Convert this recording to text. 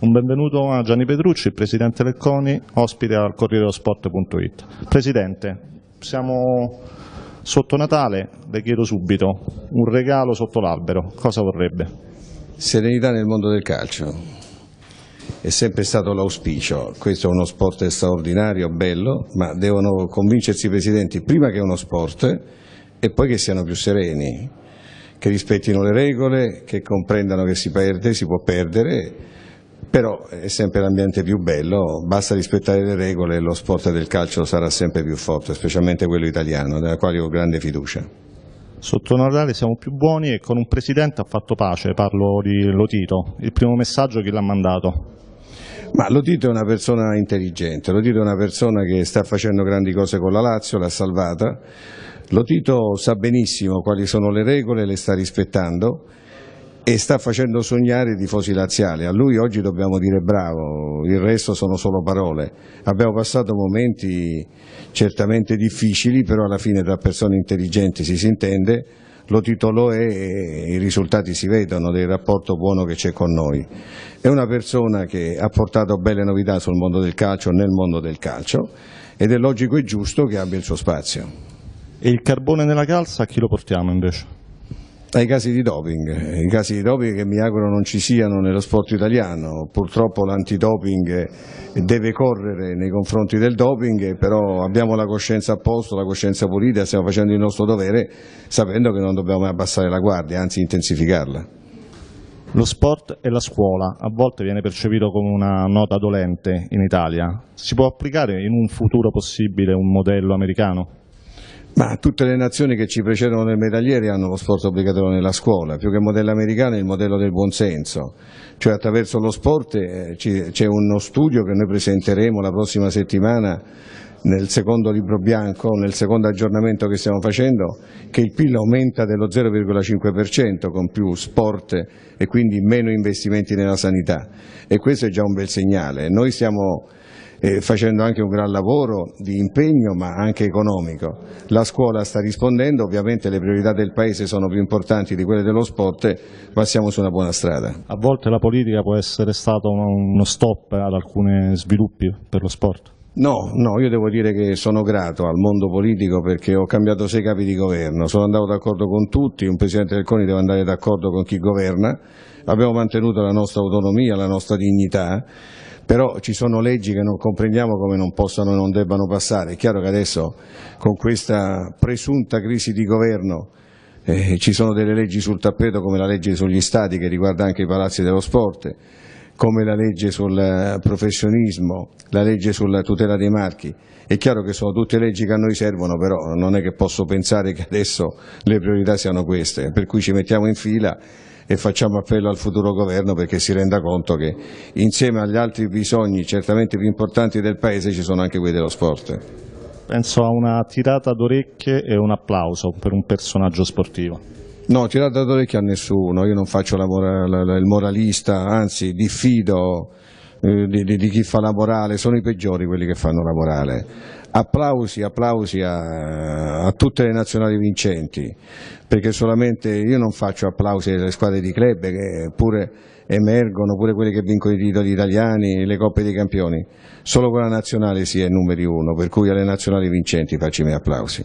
Un benvenuto a Gianni Petrucci, presidente del CONI, ospite al Corriere dello Sport.it. Presidente, siamo sotto Natale, le chiedo subito un regalo sotto l'albero, cosa vorrebbe? Serenità nel mondo del calcio. È sempre stato l'auspicio, questo è uno sport straordinario, bello, ma devono convincersi i presidenti prima che è uno sport e poi che siano più sereni, che rispettino le regole, che comprendano che si perde, si può perdere però è sempre l'ambiente più bello, basta rispettare le regole e lo sport del calcio sarà sempre più forte, specialmente quello italiano, nella quale ho grande fiducia. Sotto Natale siamo più buoni e con un presidente ha fatto pace, parlo di Lotito, il primo messaggio chi l'ha mandato. Ma Lotito è una persona intelligente, Lotito è una persona che sta facendo grandi cose con la Lazio, l'ha salvata, Lotito sa benissimo quali sono le regole, le sta rispettando e sta facendo sognare i tifosi laziali. A lui oggi dobbiamo dire bravo, il resto sono solo parole. Abbiamo passato momenti certamente difficili, però alla fine da persone intelligenti si, si intende, lo titolo è e i risultati si vedono del rapporto buono che c'è con noi. È una persona che ha portato belle novità sul mondo del calcio, nel mondo del calcio, ed è logico e giusto che abbia il suo spazio. E il carbone nella calza a chi lo portiamo invece? ai casi di doping, i casi di doping che mi auguro non ci siano nello sport italiano, purtroppo l'antidoping deve correre nei confronti del doping, però abbiamo la coscienza a posto, la coscienza pulita, stiamo facendo il nostro dovere sapendo che non dobbiamo mai abbassare la guardia, anzi intensificarla. Lo sport e la scuola a volte viene percepito come una nota dolente in Italia. Si può applicare in un futuro possibile un modello americano? Ma tutte le nazioni che ci precedono nel medagliere hanno lo sport obbligatorio nella scuola, più che il modello americano è il modello del buonsenso, cioè attraverso lo sport eh, c'è uno studio che noi presenteremo la prossima settimana nel secondo libro bianco, nel secondo aggiornamento che stiamo facendo, che il PIL aumenta dello 0,5% con più sport e quindi meno investimenti nella sanità e questo è già un bel segnale. Noi stiamo eh, facendo anche un gran lavoro di impegno ma anche economico. La scuola sta rispondendo, ovviamente le priorità del Paese sono più importanti di quelle dello sport, ma siamo su una buona strada. A volte la politica può essere stato uno stop ad alcuni sviluppi per lo sport? No, no, io devo dire che sono grato al mondo politico perché ho cambiato sei capi di governo, sono andato d'accordo con tutti, un Presidente del CONI deve andare d'accordo con chi governa, abbiamo mantenuto la nostra autonomia, la nostra dignità però ci sono leggi che non comprendiamo come non possano e non debbano passare. È chiaro che adesso con questa presunta crisi di governo eh, ci sono delle leggi sul tappeto come la legge sugli stati che riguarda anche i palazzi dello sport, come la legge sul eh, professionismo, la legge sulla tutela dei marchi. È chiaro che sono tutte leggi che a noi servono, però non è che posso pensare che adesso le priorità siano queste, per cui ci mettiamo in fila e facciamo appello al futuro governo perché si renda conto che insieme agli altri bisogni certamente più importanti del Paese ci sono anche quelli dello sport. Penso a una tirata d'orecchie e un applauso per un personaggio sportivo. No, tirare dato d'orecchio a nessuno, io non faccio moral, il moralista, anzi diffido eh, di, di, di, chi fa la morale, sono i peggiori quelli che fanno la morale. Applausi, applausi a, a tutte le nazionali vincenti, perché solamente io non faccio applausi alle squadre di club che pure emergono, pure quelle che vincono i titoli italiani, le coppe dei campioni, solo quella nazionale si è numeri uno, per cui alle nazionali vincenti faccio i miei applausi.